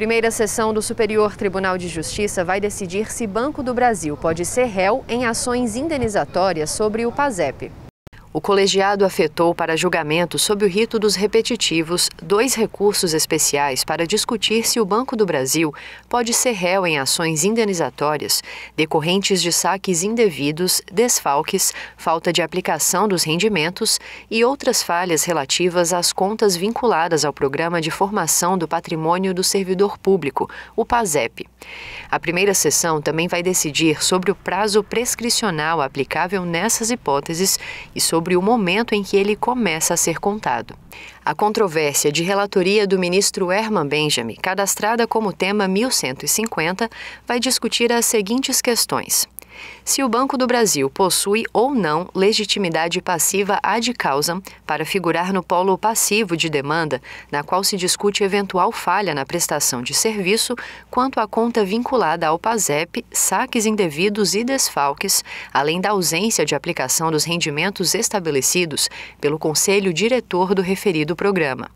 Primeira sessão do Superior Tribunal de Justiça vai decidir se Banco do Brasil pode ser réu em ações indenizatórias sobre o PASEP o colegiado afetou para julgamento sob o rito dos repetitivos dois recursos especiais para discutir se o Banco do Brasil pode ser réu em ações indenizatórias decorrentes de saques indevidos, desfalques, falta de aplicação dos rendimentos e outras falhas relativas às contas vinculadas ao Programa de Formação do Patrimônio do Servidor Público, o PASEP. A primeira sessão também vai decidir sobre o prazo prescricional aplicável nessas hipóteses e sobre sobre o momento em que ele começa a ser contado. A controvérsia de relatoria do ministro Herman Benjamin, cadastrada como tema 1150, vai discutir as seguintes questões: se o Banco do Brasil possui ou não legitimidade passiva ad causa para figurar no polo passivo de demanda, na qual se discute eventual falha na prestação de serviço quanto à conta vinculada ao PASEP, saques indevidos e desfalques, além da ausência de aplicação dos rendimentos estabelecidos pelo Conselho Diretor do referido programa.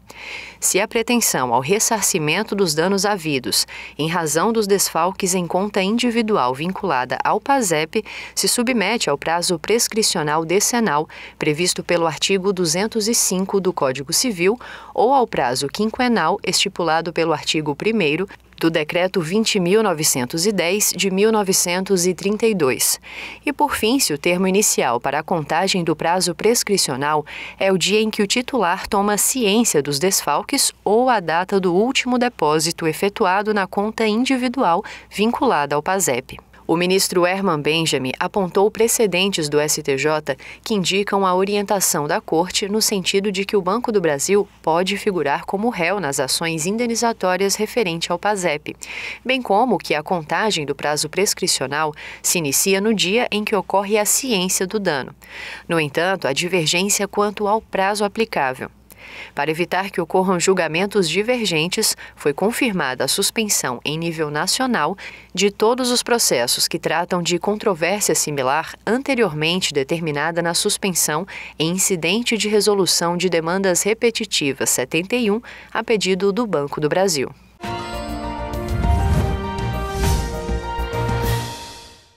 Se a pretensão ao ressarcimento dos danos havidos em razão dos desfalques em conta individual vinculada ao PASEP se submete ao prazo prescricional decenal previsto pelo artigo 205 do Código Civil ou ao prazo quinquenal estipulado pelo artigo 1 do Decreto 20.910 de 1932. E, por fim, se o termo inicial para a contagem do prazo prescricional é o dia em que o titular toma ciência dos desfalques ou a data do último depósito efetuado na conta individual vinculada ao PASEP. O ministro Herman Benjamin apontou precedentes do STJ que indicam a orientação da Corte no sentido de que o Banco do Brasil pode figurar como réu nas ações indenizatórias referente ao PASEP, bem como que a contagem do prazo prescricional se inicia no dia em que ocorre a ciência do dano. No entanto, há divergência quanto ao prazo aplicável. Para evitar que ocorram julgamentos divergentes, foi confirmada a suspensão em nível nacional de todos os processos que tratam de controvérsia similar anteriormente determinada na suspensão em incidente de resolução de demandas repetitivas 71 a pedido do Banco do Brasil.